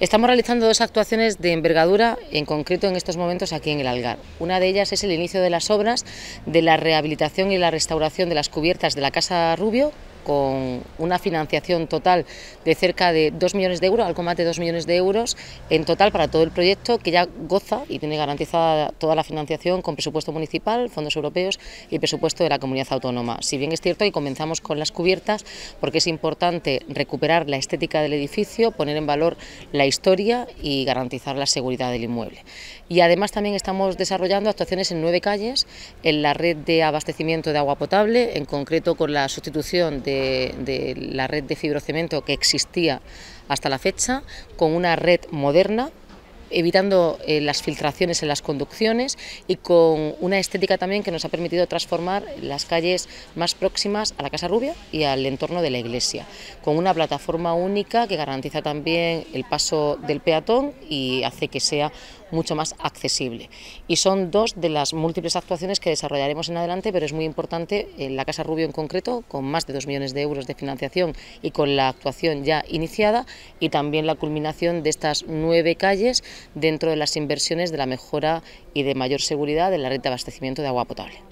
Estamos realizando dos actuaciones de envergadura, en concreto en estos momentos aquí en el Algar. Una de ellas es el inicio de las obras de la rehabilitación y la restauración de las cubiertas de la Casa Rubio, con una financiación total de cerca de 2 millones de euros, ...al más de 2 millones de euros en total para todo el proyecto, que ya goza y tiene garantizada toda la financiación con presupuesto municipal, fondos europeos y presupuesto de la comunidad autónoma. Si bien es cierto, y comenzamos con las cubiertas, porque es importante recuperar la estética del edificio, poner en valor la historia y garantizar la seguridad del inmueble. Y además también estamos desarrollando actuaciones en nueve calles, en la red de abastecimiento de agua potable, en concreto con la sustitución de de, la red de fibrocemento que existía hasta la fecha, con una red moderna evitando eh, las filtraciones en las conducciones y con una estética también que nos ha permitido transformar las calles más próximas a la Casa Rubia y al entorno de la iglesia, con una plataforma única que garantiza también el paso del peatón y hace que sea mucho más accesible. Y son dos de las múltiples actuaciones que desarrollaremos en adelante, pero es muy importante la Casa Rubio en concreto, con más de dos millones de euros de financiación y con la actuación ya iniciada, y también la culminación de estas nueve calles dentro de las inversiones de la mejora y de mayor seguridad de la red de abastecimiento de agua potable.